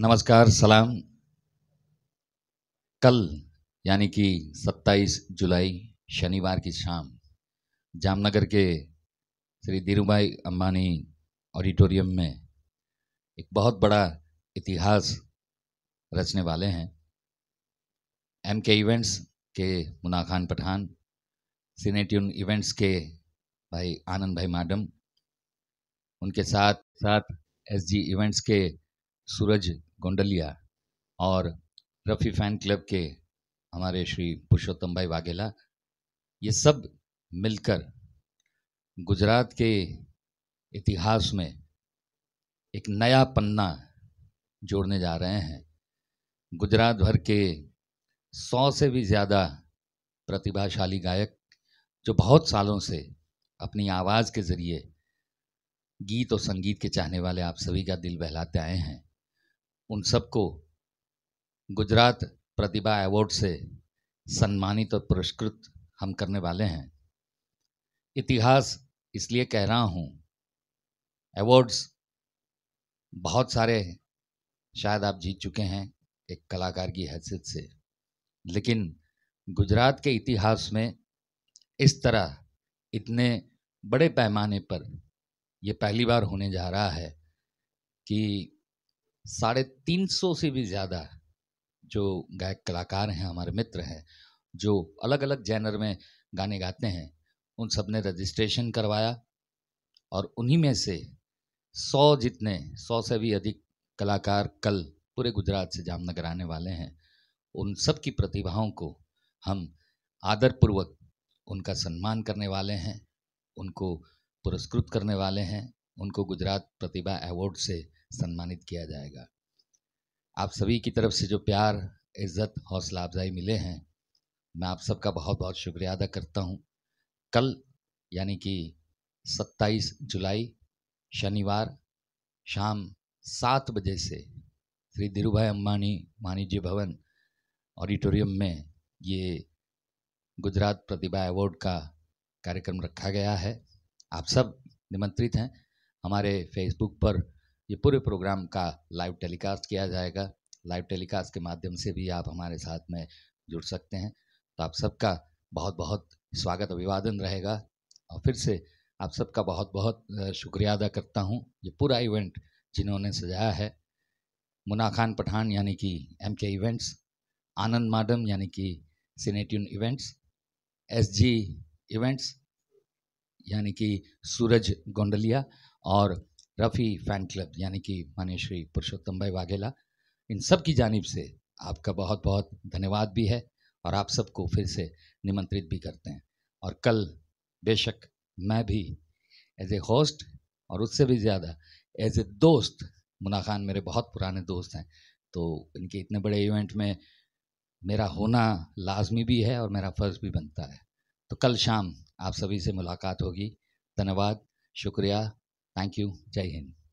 नमस्कार सलाम कल यानी कि 27 जुलाई शनिवार की शाम जामनगर के श्री धीरूभाई अम्बानी ऑडिटोरियम में एक बहुत बड़ा इतिहास रचने वाले हैं एम के इवेंट्स के मुना खान पठान सीनेट्यून इवेंट्स के भाई आनंद भाई मैडम उनके साथ साथ एसजी इवेंट्स के सूरज गोंडलिया और रफ़ी फ़ैन क्लब के हमारे श्री पुरुषोत्तम भाई वाघेला ये सब मिलकर गुजरात के इतिहास में एक नया पन्ना जोड़ने जा रहे हैं गुजरात भर के सौ से भी ज़्यादा प्रतिभाशाली गायक जो बहुत सालों से अपनी आवाज़ के ज़रिए गीत और संगीत के चाहने वाले आप सभी का दिल बहलाते आए हैं उन सबको गुजरात प्रतिभा अवार्ड से सम्मानित और पुरस्कृत हम करने वाले हैं इतिहास इसलिए कह रहा हूँ अवार्ड्स बहुत सारे शायद आप जीत चुके हैं एक कलाकार की हैसियत से लेकिन गुजरात के इतिहास में इस तरह इतने बड़े पैमाने पर यह पहली बार होने जा रहा है कि साढ़े तीन सौ से भी ज़्यादा जो गायक कलाकार हैं हमारे मित्र हैं जो अलग अलग जैनर में गाने गाते हैं उन सब ने रजिस्ट्रेशन करवाया और उन्हीं में से सौ जितने सौ से भी अधिक कलाकार कल पूरे गुजरात से जामनगर आने वाले हैं उन सब की प्रतिभाओं को हम आदरपूर्वक उनका सम्मान करने वाले हैं उनको पुरस्कृत करने वाले हैं उनको गुजरात प्रतिभा अवार्ड से सम्मानित किया जाएगा आप सभी की तरफ से जो प्यार इज़्ज़त हौसला अफजाई मिले हैं मैं आप सबका बहुत बहुत शुक्रिया अदा करता हूँ कल यानी कि 27 जुलाई शनिवार शाम सात बजे से श्री धीरू भाई अम्बानी वाणिज्य भवन ऑडिटोरियम में ये गुजरात प्रतिभा अवार्ड का कार्यक्रम रखा गया है आप सब निमंत्रित हैं हमारे फेसबुक पर ये पूरे प्रोग्राम का लाइव टेलीकास्ट किया जाएगा लाइव टेलीकास्ट के माध्यम से भी आप हमारे साथ में जुड़ सकते हैं तो आप सबका बहुत बहुत स्वागत अभिवादन रहेगा और फिर से आप सबका बहुत बहुत शुक्रिया अदा करता हूँ ये पूरा इवेंट जिन्होंने सजाया है मुना खान पठान यानी कि एम के इवेंट्स आनंद मैडम यानी कि Cinetune events S G events यानी कि सूरज गोंडलिया और रफ़ी फ़ैन क्लब यानी कि मान्य श्री पुरुषोत्तम भाई वाघेला इन सब की जानब से आपका बहुत बहुत धन्यवाद भी है और आप सबको फिर से निमंत्रित भी करते हैं और कल बेशक मैं भी एज ए होस्ट और उससे भी ज़्यादा एज ए दोस्त मुना खान मेरे बहुत पुराने दोस्त हैं तो इनके इतने बड़े इवेंट में मेरा होना लाजमी भी है और मेरा फ़र्ज़ भी बनता है तो कल शाम आप सभी से मुलाकात होगी धन्यवाद शुक्रिया Thank you. Jai Hind.